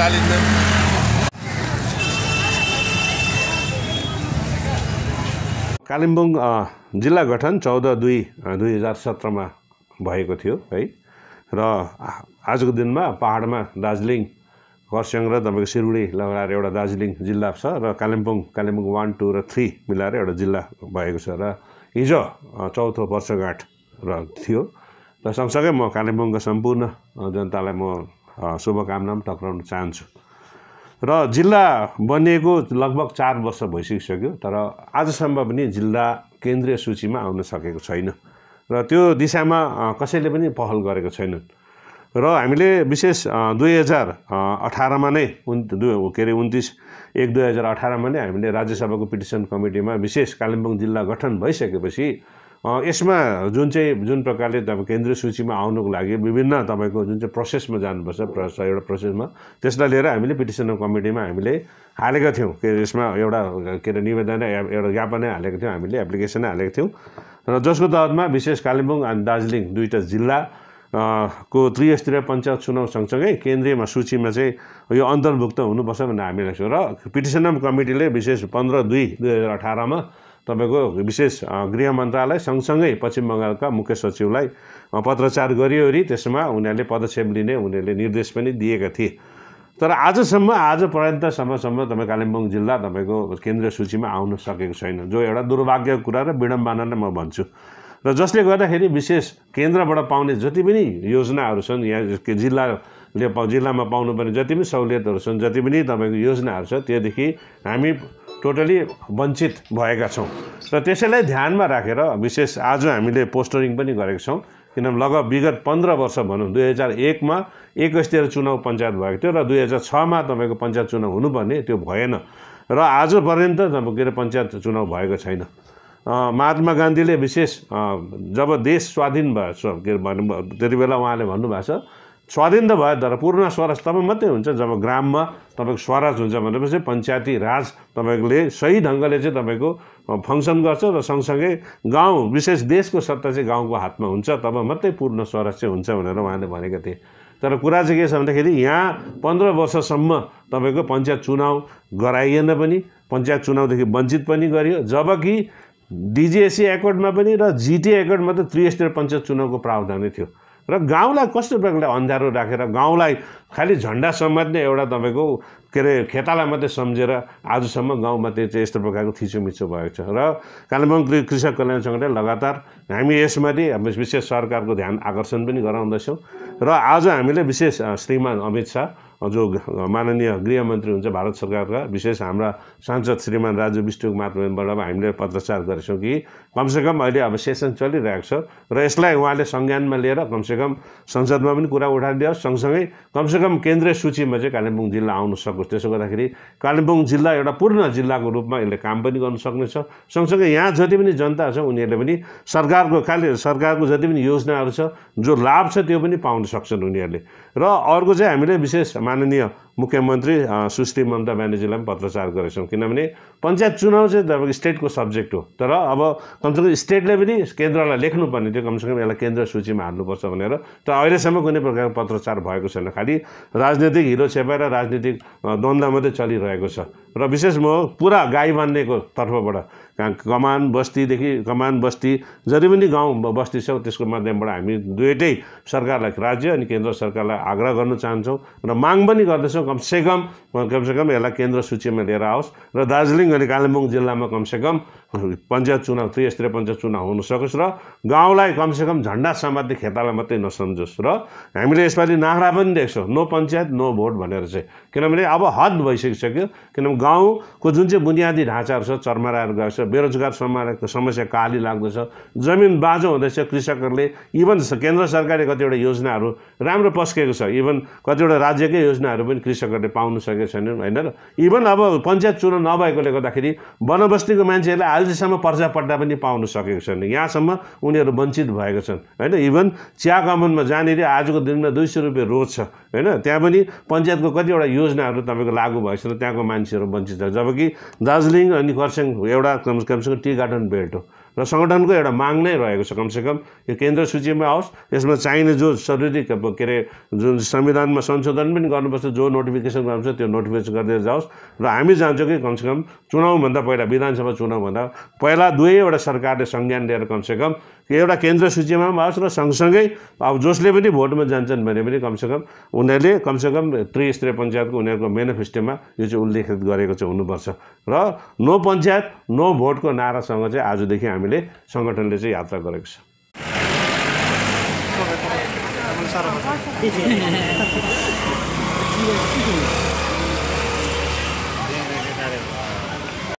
चालिसमा कालिम्पोङ जिल्ला गठन चौध दुई दुई हजार सत्रमा भएको थियो है र आजको दिनमा पहाडमा दार्जिलिङ खरसाङ र तपाईँको सिलगढी लगाएर एउटा दार्जिलिङ जिल्ला छ र कालिम्पोङ कालिम्पोङ वान टू र थ्री मिलाएर एउटा जिल्ला भएको छ र हिजो चौथो वर्षगाँठ र थियो र सँगसँगै म कालिम्पोङका सम्पूर्ण जनतालाई म शुभकामना पनि टक्राउन चाहन्छु र जिल्ला बनिएको लगभग चार वर्ष भइसकिसक्यो तर आजसम्म पनि जिल्ला केन्द्रीय सूचीमा आउन सकेको छैन र त्यो दिशामा कसैले पनि पहल गरेको छैनन् र हामीले विशेष दुई हजार अठारमा नै दुई के अरे उन्तिस एक दुई हजार अठारमा नै हामीले राज्यसभाको पिटिसन कमिटीमा विशेष कालिम्पोङ जिल्ला गठन भइसकेपछि यसमा जुन चाहिँ जुन प्रकारले तपाईँ केन्द्रीय सूचीमा आउनुको लागि विभिन्न तपाईँको जुन चाहिँ प्रोसेसमा जानुपर्छ एउटा प्रोसेसमा त्यसलाई लिएर हामीले पिटिसन कमिटीमा हामीले हालेका थियौँ के यसमा एउटा के अरे निवेदन एउटा ज्ञापनै हालेको थियौँ हामीले एप्लिकेसन हालेको थियौँ र जसको तहतमा विशेष कालिम्पोङ अनि दार्जिलिङ दुईवटा जिल्ला को त्रिस्तरीय पञ्चायत चुनाव सँगसँगै केन्द्रीयमा सूचीमा चाहिँ यो अन्तर्भुक्त हुनुपर्छ भनेर हामी राख्छौँ र पिटिसनम कमिटीले विशेष पन्ध्र दुई दुई हजार अठारमा तपाईँको विशेष गृह मन्त्रालय सँगसँगै पश्चिम बङ्गालका मुख्य सचिवलाई पत्रचार गरियो अरे त्यसमा उनीहरूले पदक्षेप लिने उनीहरूले निर्देश पनि दिएका थिए तर आजसम्म आज पर्यन्तसम्मसम्म तपाईँ कालिम्पोङ जिल्ला तपाईँको केन्द्रीय सूचीमा आउन सकेको छैन जो एउटा दुर्भाग्यको कुरा र विडम्बना नै म भन्छु र जसले गर्दाखेरि विशेष केन्द्रबाट पाउने जति पनि योजनाहरू छन् यहाँ जिल्लाले पाउ जिल्लामा पाउनुपर्ने जति पनि सहुलियतहरू छन् जति पनि तपाईँको योजनाहरू छ त्योदेखि हामी टोटली वञ्चित भएका छौँ र त्यसैलाई ध्यानमा राखेर विशेष आज हामीले पोस्टरिङ पनि गरेका छौँ किनभने लगभग विगत पन्ध्र वर्ष भनौँ दुई हजार एकमा एक एकैतिर चुनाव पञ्चायत भएको थियो र दुई हजार छमा तपाईँको पञ्चायत चुनाव हुनुपर्ने त्यो भएन र आज पर्यन्त के अरे पञ्चायत चुनाव भएको छैन महात्मा गान्धीले विशेष जब देश स्वाधीन भयो के अरे भन्नु त्यति बेला उहाँले भन्नुभएको छ स्वाधीन त भयो तर पूर्ण स्वराज तपाईँ मात्रै हुन्छ जब ग्राममा तपाईँको स्वराज हुन्छ भनेपछि पञ्चायती राज तपाईँले सही ढङ्गले चाहिँ तपाईँको फङ्सन गर्छ र सँगसँगै गाउँ विशेष देशको सत्ता चाहिँ गाउँको हातमा हुन्छ तब मात्रै पूर्ण स्वराज चाहिँ हुन्छ भनेर उहाँले भनेका थिए तर कुरा चाहिँ के छ भन्दाखेरि यहाँ पन्ध्र वर्षसम्म तपाईँको पञ्चायत चुनाव गराइएन पनि पञ्चायत चुनावदेखि वञ्चित पनि गरियो जबकि डिजिएससी एकर्डमा पनि र जिटिए एकर्डमा त त्रिस्तरीय पञ्चायत चुनावको प्रावधानै थियो र गाउँलाई कस्तो प्रकारले अन्धारो राखेर गाउँलाई खालि झन्डा समात्ने एउटा तपाईँको के अरे खेतालाई मात्रै सम्झेर आजसम्म गाउँमा त्यो चाहिँ यस्तो प्रकारको थिचोमिचो भएको छ र कालिम्पोङ कृषक कल्याण सङ्गठनले लगातार हामी यसमाथि हामी विशेष सरकारको ध्यान आकर्षण पनि गराउँदैछौँ र आज हामीले विशेष श्रीमान अमित शाह जो माननीय गृहमन्त्री हुन्छ भारत सरकारका विशेष हाम्रा सांसद श्रीमान राजु विष्णुको माध्यमबाट हामीले पत्रचार गरेछौँ कि कमसेकम अहिले अब सेसन चलिरहेको छ र यसलाई उहाँले संज्ञानमा लिएर कमसेकम संसदमा पनि कुरा उठाइदियोस् सँगसँगै कमसेकम केन्द्रीय सूचीमा चाहिँ कालिम्पोङ जिल्ला आउन सकोस् त्यसो गर्दाखेरि कालिम्पोङ जिल्ला एउटा पूर्ण जिल्लाको रूपमा यसले काम पनि गर्न सक्नेछ सँगसँगै यहाँ जति पनि जनता छ उनीहरूले पनि सरकारको खालि सरकारको जति पनि योजनाहरू छ जो लाभ छ त्यो पनि पाउन सक्छन् उनीहरूले र अर्को चाहिँ हामीले विशेष माननीय मुख्यमन्त्री सुश्री ममता ब्यानर्जीलाई पनि पत्रचार गरेछौँ किनभने पञ्चायत चुनाव चाहिँ तपाईँको स्टेटको सब्जेक्ट हो तर अब कमसेकम स्टेटले पनि केन्द्रलाई लेख्नुपर्ने थियो कमसेकम यसलाई केन्द्र सूचीमा हाल्नुपर्छ भनेर तर अहिलेसम्म कुनै प्रकारको पत्रचार भएको छैन खालि राजनीतिक हिरो छेपा र राजनीतिक द्वन्द्व मात्रै चलिरहेको छ र विशेष म पुरा गाई बान्नेको तर्फबाट कमान बस्तीदेखि कमान बस्ती जति पनि गाउँ बस्ती छ त्यसको माध्यमबाट हामी दुइटै सरकारलाई राज्य अनि केन्द्र सरकारलाई आग्रह गर्न चाहन्छौँ र माग पनि गर्दछौँ कमसेकम कमसेकम यसलाई केन्द्र सूचीमा लिएर आओस् र दार्जिलिङ अनि कालिम्पोङ जिल्लामा कमसेकम पञ्चायत चुनाव त्रिस्तरीय पञ्चायत चुनाव हुन सकोस् र गाउँलाई कमसेकम झन्डा समात्ने खेताला मात्रै नसम्झोस् र हामीले यसपालि नारा पनि देख्छौँ नो पञ्चायत नो भोट भनेर चाहिँ किनभने अब हद भइसकिसक्यो किनभने गाउँको जुन चाहिँ बुनियादी ढाँचाहरू छ चर्मराहरू गएको छ बेरोजगार समाजको समस्या काली लाग्दछ जमिन बाँझो हुँदैछ कृषकहरूले इभन केन्द्र सरकारले कतिवटा योजनाहरू राम्रो पस्केको छ इभन कतिवटा राज्यकै योजनाहरू पनि कृषकहरूले पाउन सकेको छैनन् होइन र इभन अब पञ्चायत चुनाव नभएकोले गर्दाखेरि वनबस्तीको मान्छेहरूलाई अहिलेसम्म पर्चा पट्टा पनि पाउन सकेको छैन यहाँसम्म उनीहरू वञ्चित भएको छन् होइन इभन चिया कमानमा जहाँनिर आजको दिनमा दुई सय रुपियाँ रोज छ होइन त्यहाँ पनि पञ्चायतको कतिवटा योजनाहरू तपाईँको लागु भएको छैन त्यहाँको मान्छेहरू वञ्चित छ जबकि दार्जिलिङ अनि खरसाङ एउटा कमसेकम टी गार्डन बेल्ट हो र सङ्गठनको एउटा माग नै रहेको छ कमसेकम यो केन्द्र सूचीमा आओस् यसमा चाहिने जो शारीरिक के अरे जुन संविधानमा संशोधन पनि गर्नुपर्छ जो नोटिफिकेसन गर्नुपर्छ त्यो नोटिफिकेसन गरिदिएर जाओस् र हामी जान्छौँ कि कमसेकम चुनावभन्दा पहिला विधानसभा चुनावभन्दा पहिला दुवैवटा सरकारले संज्ञान लिएर कमसेकम एउटा केन्द्र सूचीमा पनि आओस् र सँगसँगै अब जसले पनि भोटमा जान्छन् भने पनि कमसेकम उनीहरूले कमसेकम त्रिस्तरीय पञ्चायतको उनीहरूको मेनिफेस्टोमा यो चाहिँ उल्लेखित गरेको चाहिँ हुनुपर्छ र नो पञ्चायत नो भोटको नारासँग चाहिँ आजदेखि हामीले सङ्गठनले चाहिँ यात्रा गरेको छ